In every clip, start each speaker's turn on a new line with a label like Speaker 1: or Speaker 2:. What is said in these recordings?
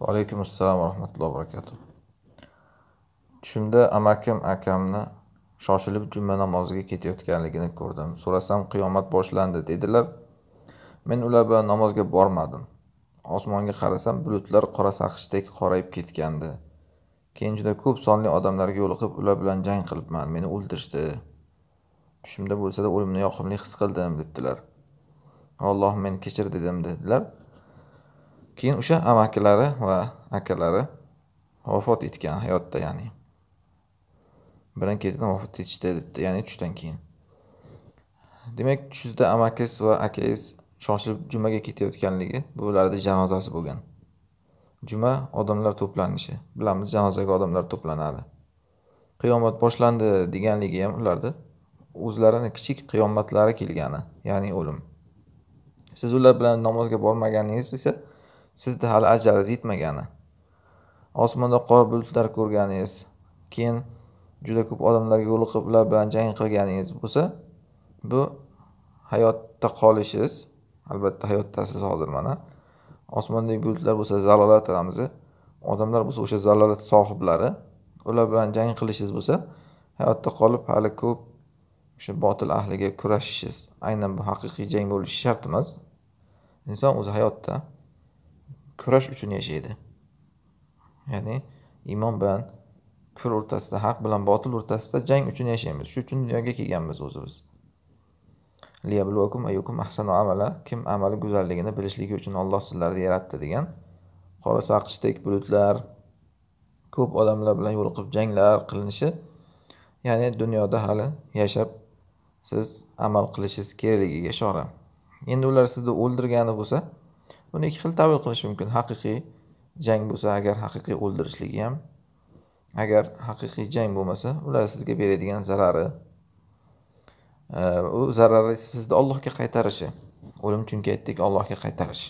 Speaker 1: va alaykum assalom va rahmatullohi va barakatuh tushimda amakim akamni shoshilib juma namoziga ketayotganligini ko'rdim so'rasam qiyomat boshlandi dedilar men ular bilan namozga bormadim osmonga qarasam bulutlar qora saqichdek qorayib ketgandi keyin juda ko'p sonli odamlarga yo'liqib ular bilan jang qilibman meni o'ldirishdi tushimda bo'lsada o'limni yoqimli his qildim debdilar alloh meni kechir dedim dedilar keyin o'sha amakilari va akalari vafot etgan hayotda ya'ni birin ketidan vafot etishdi debdi ya'ni tushdan keyin demak tushda amakis va akangiz shoshilib jumaga ketayotganligi bu ularni janozasi bo'lgan juma odamlar to'planishi bilamiz janozaga odamlar to'planadi qiyomat boshlandi deganligi ham ularni o'zlarini kichik qiyomatlari kelgani ya'ni o'lim siz ular bilan namozga bormaganingiz esa sizda hali ajalingiz yetmagani osmonda qora bulutlar ko'rganingiz keyin juda ko'p odamlarga yo'liqib ular bilan jang qilganingiz bo'lsa bu hayotda qolishingiz albatta hayotdasiz hozir mana osmondagi bulutlar bo'lsa zalolat ramzi odamlar bo'lsa o'sha zalolat sohiblari ular bilan jang qilishingiz bo'lsa hayotda qolib hali ko'p o'sha botil ahliga kurashishingiz aynan bu haqiqiy jang bo'lishi shart emas inson o'zi hayotda kurash uchun yashaydi ya'ni iymon bilan kufr o'rtasida haq bilan botil o'rtasida jang uchun yashaymiz shu uchun dunyoga kelganmiz o'zimiz ayyukum ahsanu amala kim amali go'zalligini bilishligi uchun Alloh sizlarni yaratdi degan qora saqichdek bulutlar ko'p odamlar bilan yo'liqib janglar qilinishi ya'ni dunyoda hali yashab siz amal qilishingiz kerakligiga ishora endi ular sizni o'ldirgani bo'lsa buni ikki xil tavil qilish mumkin haqiqiy jang bo'lsa agar haqiqiy o'ldirishligi ham agar haqiqiy jang bo'lmasa ular sizga beradigan zarari e, u zarari sizni ollohga qaytarishi o'lim chunki aytdik ollohga qaytarish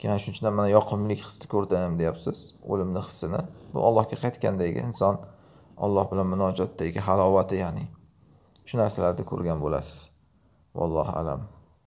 Speaker 1: keyin shuning uchun mana yoqimli hisni ko'rdim deyapsiz o'limni hissini bu ollohga qaytgandagi inson olloh bilan munojotdagi halovati ya'ni shu narsalarni ko'rgan bo'lasiz vallohu alam